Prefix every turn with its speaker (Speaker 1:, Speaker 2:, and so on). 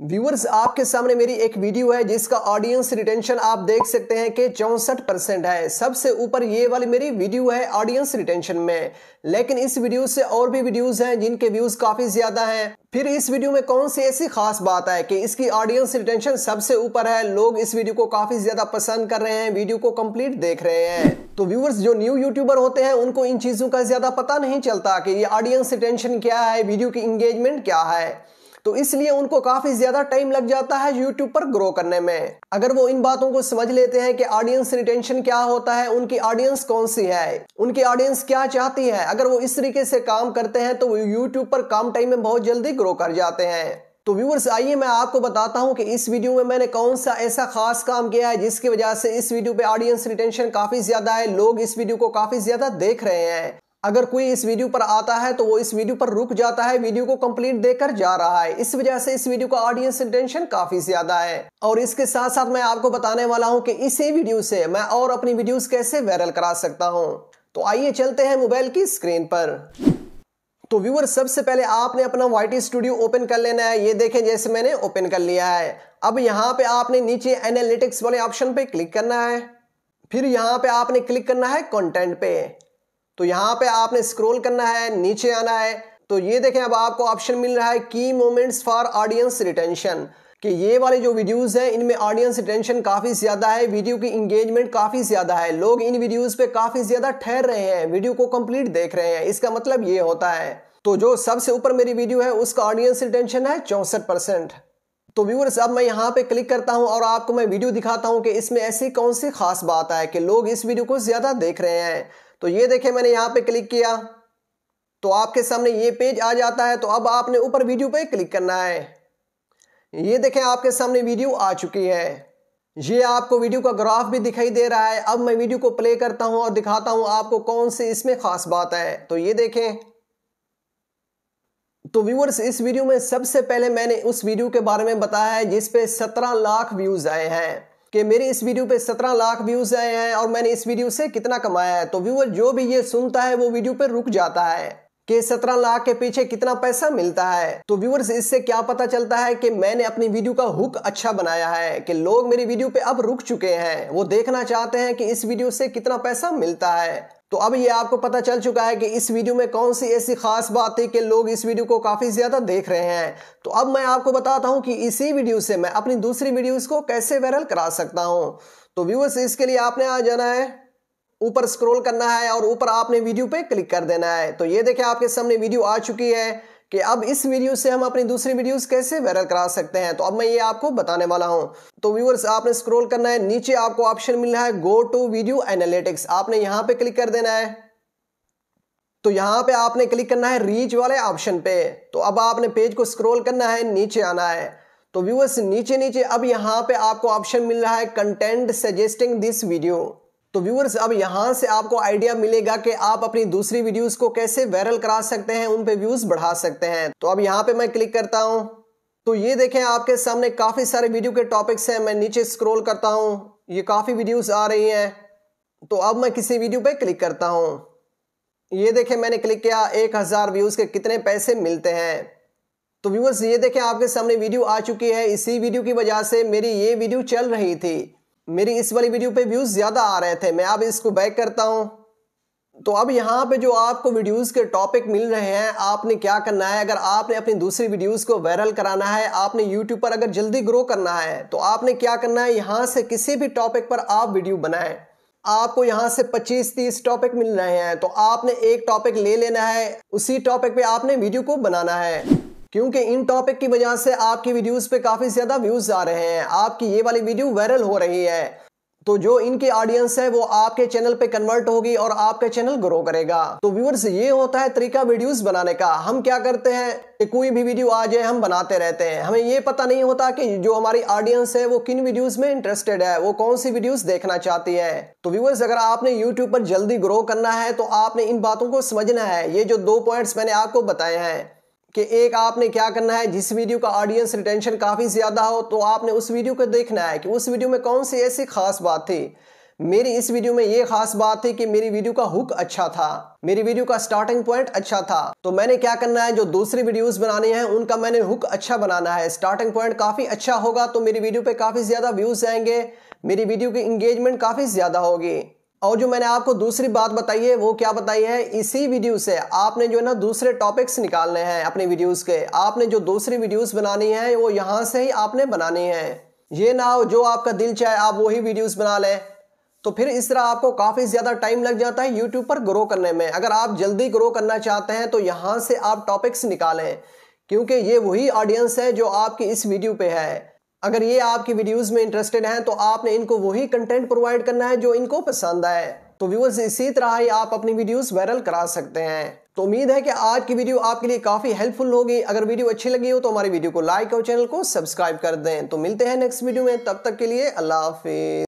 Speaker 1: viewers आपके सामने मेरी एक वीडियो है जिसका ऑडियंस रिटेंशन आप देख सकते हैं कि चौंसठ परसेंट है सबसे ऊपर ये वाली मेरी वीडियो है ऑडियंस रिटेंशन में लेकिन इस वीडियो से और भी वीडियोस हैं जिनके व्यूज काफी ज्यादा हैं फिर इस वीडियो में कौन सी ऐसी खास बात है कि इसकी ऑडियंस रिटेंशन सबसे ऊपर है लोग इस वीडियो को काफी ज्यादा पसंद कर रहे हैं वीडियो को कंप्लीट देख रहे हैं तो व्यूअर्स जो न्यू यूट्यूबर होते हैं उनको इन चीजों का ज्यादा पता नहीं चलता कि ये ऑडियंस रिटेंशन क्या है वीडियो की इंगेजमेंट क्या है तो इसलिए उनको काफी ज्यादा टाइम लग जाता है यूट्यूब पर ग्रो करने में अगर वो इन बातों को समझ लेते हैं कि ऑडियंस रिटेंशन क्या होता है उनकी ऑडियंस कौन सी है उनकी ऑडियंस क्या चाहती है अगर वो इस तरीके से काम करते हैं तो वो यूट्यूब पर काम टाइम में बहुत जल्दी ग्रो कर जाते हैं तो व्यूवर्स आइए मैं आपको बताता हूं कि इस वीडियो में मैंने कौन सा ऐसा खास काम किया है जिसकी वजह से इस वीडियो पे ऑडियंस रिटेंशन काफी ज्यादा है लोग इस वीडियो को काफी ज्यादा देख रहे हैं अगर कोई इस वीडियो पर आता है तो वो इस वीडियो पर रुक जाता है वीडियो को कंप्लीट देकर जा रहा है इस वजह से इस वीडियो का ऑडियंस इंटेंशन काफी ज्यादा है और इसके साथ साथ मैं आपको बताने वाला हूं कि इसी वीडियो से मैं और अपनी वीडियोस कैसे वायरल करा सकता हूं तो आइए चलते हैं मोबाइल की स्क्रीन पर तो व्यूअर सबसे पहले आपने अपना वाइट स्टूडियो ओपन कर लेना है ये देखें जैसे मैंने ओपन कर लिया है अब यहाँ पे आपने नीचे एनालिटिक्स वाले ऑप्शन पे क्लिक करना है फिर यहाँ पे आपने क्लिक करना है कंटेंट पे तो यहाँ पे आपने स्क्रॉल करना है नीचे आना है तो ये देखें अब आपको ऑप्शन मिल रहा है की मोमेंट्स फॉर ऑडियंस रिटेंशन कि ये वाले जो वीडियोस हैं इनमें ऑडियंस रिटेंशन काफ़ी ज़्यादा है वीडियो की इंगेजमेंट काफ़ी ज़्यादा है लोग इन वीडियोस पे काफ़ी ज़्यादा ठहर रहे हैं वीडियो को कंप्लीट देख रहे हैं इसका मतलब ये होता है तो जो सबसे ऊपर मेरी वीडियो है उसका ऑडियंस रिटेंशन है चौंसठ परसेंट तो व्यूअर्स अब मैं यहाँ पे क्लिक करता हूँ और आपको मैं वीडियो दिखाता हूँ कि इसमें ऐसी कौन सी खास बात है कि लोग इस वीडियो को ज़्यादा देख रहे हैं तो ये देखें मैंने यहाँ पे क्लिक किया तो आपके सामने ये पेज आ जाता है तो अब आपने ऊपर वीडियो पे क्लिक करना है ये देखें आपके सामने वीडियो आ चुकी है ये आपको वीडियो का ग्राफ भी दिखाई दे रहा है अब मैं वीडियो को प्ले करता हूं और दिखाता हूं आपको कौन सी इसमें खास बात है तो ये देखें तो व्यूअर्स इस वीडियो में सबसे पहले मैंने उस वीडियो के बारे में बताया है जिसपे 17 लाख व्यूज आए हैं कि मेरे इस वीडियो पे सत्रह लाख व्यूज़ आए हैं और मैंने इस वीडियो से कितना कमाया है तो व्यूअर जो भी ये सुनता है वो वीडियो पे रुक जाता है कि सत्रह लाख के पीछे कितना पैसा मिलता है तो व्यूअर्स इससे क्या पता चलता है कि मैंने अपनी वीडियो का हुक अच्छा बनाया है कि लोग मेरी वीडियो पे अब रुक चुके हैं वो देखना चाहते हैं कि इस वीडियो से कितना पैसा मिलता है तो अब ये आपको पता चल चुका है कि इस वीडियो में कौन सी ऐसी खास बात थी कि लोग इस वीडियो को काफ़ी ज़्यादा देख रहे हैं तो अब मैं आपको बताता हूं कि इसी वीडियो से मैं अपनी दूसरी वीडियो को कैसे वायरल करा सकता हूं तो व्यूअर्स इसके लिए आपने आ जाना है ऊपर स्क्रॉल करना है और ऊपर आपने वीडियो पे क्लिक कर देना है तो ये देखिए आपके सामने वीडियो आ चुकी है कि अब इस वीडियो से हम अपनी दूसरी वीडियोस कैसे वायरल करा सकते हैं तो अब मैं ये आपको बताने वाला हूं तो व्यूअर्स आपने स्क्रॉल करना है नीचे आपको ऑप्शन मिल रहा है गो टू वीडियो एनालिटिक्स आपने यहां पे क्लिक कर देना है तो यहां पे आपने क्लिक करना है रीच वाले ऑप्शन पे तो अब आपने पेज को स्क्रोल करना है नीचे आना है तो व्यूअर्स नीचे नीचे अब यहां पे आपको ऑप्शन मिल रहा है कंटेंट सजेस्टिंग दिस वीडियो तो व्यूअर्स अब यहां से आपको आइडिया मिलेगा कि आप अपनी दूसरी वीडियोस को कैसे वायरल करा सकते हैं उन पे व्यूज बढ़ा सकते हैं तो अब यहां पे मैं क्लिक करता हूं तो ये देखें आपके सामने काफ़ी सारे वीडियो के टॉपिक्स हैं मैं नीचे स्क्रॉल करता हूं ये काफ़ी वीडियोस आ रही हैं तो अब मैं किसी वीडियो पे क्लिक करता हूं ये देखें मैंने क्लिक किया एक हज़ार व्यूज़ के कितने पैसे मिलते हैं तो व्यूअर्स ये देखें आपके सामने वीडियो आ चुकी है इसी वीडियो की वजह से मेरी ये वीडियो चल रही थी मेरी इस वाली वीडियो पे व्यूज़ ज़्यादा आ रहे थे मैं अब इसको बैक करता हूँ तो अब यहाँ पे जो आपको वीडियोस के टॉपिक मिल रहे हैं आपने क्या करना है अगर आपने अपनी दूसरी वीडियोस को वायरल कराना है आपने यूट्यूब पर अगर जल्दी ग्रो करना है तो आपने क्या करना है यहाँ से किसी भी टॉपिक पर आप वीडियो बनाएं आपको यहाँ से 25-30 टॉपिक मिल रहे हैं तो आपने एक टॉपिक ले लेना है उसी टॉपिक पे आपने वीडियो को बनाना है क्योंकि इन टॉपिक की वजह से आपकी वीडियोस पे काफ़ी ज़्यादा व्यूज़ आ रहे हैं आपकी ये वाली वीडियो वायरल हो रही है तो जो इनकी ऑडियंस है वो आपके चैनल पे कन्वर्ट होगी और आपका चैनल ग्रो करेगा तो व्यूअर्स ये होता है तरीका वीडियोस बनाने का हम क्या करते हैं कि कोई भी वीडियो आ जाए हम बनाते रहते हैं हमें ये पता नहीं होता कि जो हमारी ऑडियंस है वो किन वीडियोस में इंटरेस्टेड है वो कौन सी वीडियोज देखना चाहती है तो व्यूअर्स अगर आपने यूट्यूब पर जल्दी ग्रो करना है तो आपने इन बातों को समझना है ये जो दो पॉइंट्स मैंने आपको बताए हैं कि एक आपने क्या करना है जिस वीडियो का ऑडियंस रिटेंशन काफ़ी ज़्यादा हो तो आपने उस वीडियो को देखना है कि उस वीडियो में कौन सी ऐसी खास बात थी मेरी इस वीडियो में ये खास बात थी कि मेरी वीडियो का हुक अच्छा था मेरी वीडियो का स्टार्टिंग पॉइंट अच्छा था तो मैंने क्या करना है जो दूसरी वीडियोस बनानी है उनका मैंने हुक अच्छा बनाना है स्टार्टिंग पॉइंट काफ़ी अच्छा होगा तो मेरी वीडियो पे काफ़ी ज़्यादा व्यूज़ आएंगे मेरी वीडियो की इंगेजमेंट काफ़ी ज़्यादा होगी और जो मैंने आपको दूसरी बात बताई है वो क्या बताई है इसी वीडियो से आपने जो है ना दूसरे टॉपिक्स निकालने हैं अपनी वीडियोस के आपने जो दूसरी वीडियोस बनानी है वो यहाँ से ही आपने बनानी है ये ना हो जो आपका दिल चाहे आप वही वीडियोस बना लें तो फिर इस तरह आपको काफ़ी ज़्यादा टाइम लग जाता है यूट्यूब पर ग्रो करने में अगर आप जल्दी ग्रो करना चाहते हैं तो यहाँ से आप टॉपिक्स निकालें क्योंकि ये वही ऑडियंस है जो आपकी इस वीडियो पर है अगर ये आपकी वीडियोस में इंटरेस्टेड हैं तो आपने इनको वही कंटेंट प्रोवाइड करना है जो इनको पसंद आए तो व्यूअर्स इसी तरह ही आप अपनी वीडियोस वायरल करा सकते हैं तो उम्मीद है कि आज की वीडियो आपके लिए काफ़ी हेल्पफुल होगी अगर वीडियो अच्छी लगी हो तो हमारी वीडियो को लाइक और चैनल को सब्सक्राइब कर दें तो मिलते हैं नेक्स्ट वीडियो में तब तक के लिए अल्लाह हाफिज़